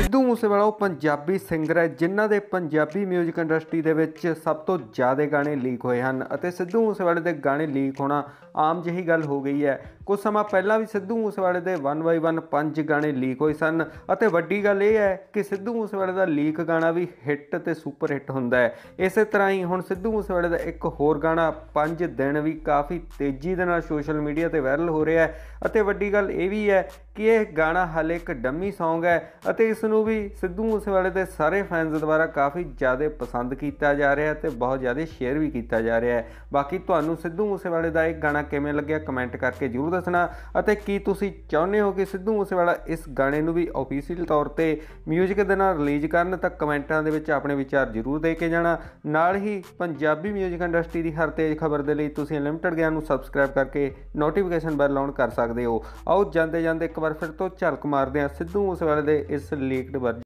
ਸਿੱਧੂ ਮੂਸੇਵਾਲਾ ਉਹ ਪੰਜਾਬੀ ਸਿੰਗਰ ਹੈ ਜਿਨ੍ਹਾਂ ਦੇ ਪੰਜਾਬੀ 뮤직 ਇੰਡਸਟਰੀ ਦੇ ਵਿੱਚ ਸਭ ਤੋਂ ਜ਼ਿਆਦਾ ਗਾਣੇ ਲੀਕ ਹੋਏ ਹਨ ਅਤੇ ਸਿੱਧੂ ਮੂਸੇਵਾਲੇ ਦੇ ਗਾਣੇ ਲੀਕ ਹੋਣਾ ਆਮ ਜਿਹੀ ਗੱਲ ਹੋ ਗਈ ਹੈ ਕੁਝ ਸਮਾਂ ਪਹਿਲਾਂ ਵੀ ਸਿੱਧੂ ਮੂਸੇਵਾਲੇ ਦੇ 1 ਬਾਈ 1 ਪੰਜ ਗਾਣੇ ਲੀਕ ਹੋਏ ਸਨ ਅਤੇ ਵੱਡੀ ਗੱਲ ਇਹ ਹੈ ਕਿ ਸਿੱਧੂ ਮੂਸੇਵਾਲੇ ਦਾ ਲੀਕ ਗਾਣਾ ਵੀ ਹਿੱਟ ਤੇ ਸੁਪਰ ਹਿੱਟ ਹੁੰਦਾ ਹੈ ਇਸੇ ਤਰ੍ਹਾਂ ਹੀ ਹੁਣ ਸਿੱਧੂ ਮੂਸੇਵਾਲੇ ਦਾ ਇੱਕ ਹੋਰ ਗਾਣਾ ਪੰਜ ਦਿਨ ਵੀ ਕਾਫੀ ਤੇਜ਼ੀ ਦੇ ਨਾਲ ਸੋਸ਼ਲ ਮੀਡੀਆ ਤੇ ਵਾਇਰਲ ਹੋ ਰਿਹਾ ਹੈ ਅਤੇ ਵੱਡੀ ਗੱਲ ਇਹ ਵੀ ਹੈ ਕਿ ਇਹ ਗਾਣਾ ਹਾਲੇ ਇੱਕ ਡੰਮੀ Song ਹੈ ਅਤੇ ਇਸ ਨੂੰ ਵੀ ਸਿੱਧੂ ਮੂਸੇਵਾਲੇ ਦੇ ਸਾਰੇ ਫੈਨਸ ਦੁਆਰਾ ਕਾਫੀ ਜ਼ਿਆਦਾ ਪਸੰਦ ਕੀਤਾ ਜਾ ਰਿਹਾ ਹੈ ਤੇ ਬਹੁਤ ਜ਼ਿਆਦਾ ਸ਼ੇਅਰ ਵੀ ਕੀਤਾ ਜਾ ਰਿਹਾ ਹੈ ਬਾਕੀ ਤੁਹਾਨੂੰ ਸਿੱਧੂ ਮੂਸੇਵਾਲੇ ਦਾ ਇਹ ਗਾਣਾ ਕਿਵੇਂ ਲੱਗਿਆ ਕਮੈਂਟ ਕਰਕੇ ਜ਼ਰੂਰ ਦੱਸਣਾ ਅਤੇ ਕੀ ਤੁਸੀਂ ਚਾਹੁੰਦੇ ਹੋ ਕਿ ਸਿੱਧੂ ਮੂਸੇਵਾਲਾ ਇਸ ਗਾਣੇ ਨੂੰ ਵੀ ਅਫੀਸ਼ੀਅਲ ਤੌਰ ਤੇ 뮤직 ਦੇ ਨਾਲ ਰਿਲੀਜ਼ ਕਰਨ ਤਾਂ ਕਮੈਂਟਾਂ ਦੇ ਵਿੱਚ ਆਪਣੇ ਵਿਚਾਰ ਜ਼ਰੂਰ ਦੇ ਕੇ ਜਾਣਾ ਨਾਲ ਹੀ ਪੰਜਾਬੀ 뮤직 ਇੰਡਸਟਰੀ ਦੀ ਹਰ ਤੇਜ਼ ਖਬਰ ਦੇ ਲਈ ਤੁਸੀਂ ਅਨਲਿਮਟਿਡ ਗਿਆਨ ਨੂੰ ਸਬਸਕ੍ਰਾਈਬ ਕਰਕੇ ਨੋਟੀਫਿਕੇਸ਼ਨ ਬੈਲ ਆਨ ਕਰ ਸਕਦੇ ਹੋ ਆਓ ਜਾਂਦੇ ਜਾਂਦੇ ਇੱਕ ਵਾਰ ਫਿਰ ਤੋਂ ਝਲਕ ਮਾਰਦੇ ਆ ਸਿੱਧੂ ਮੂਸੇਵਾਲੇ ਦੇ ਇਸ ਲੀਕਡ ਵਰਜਨ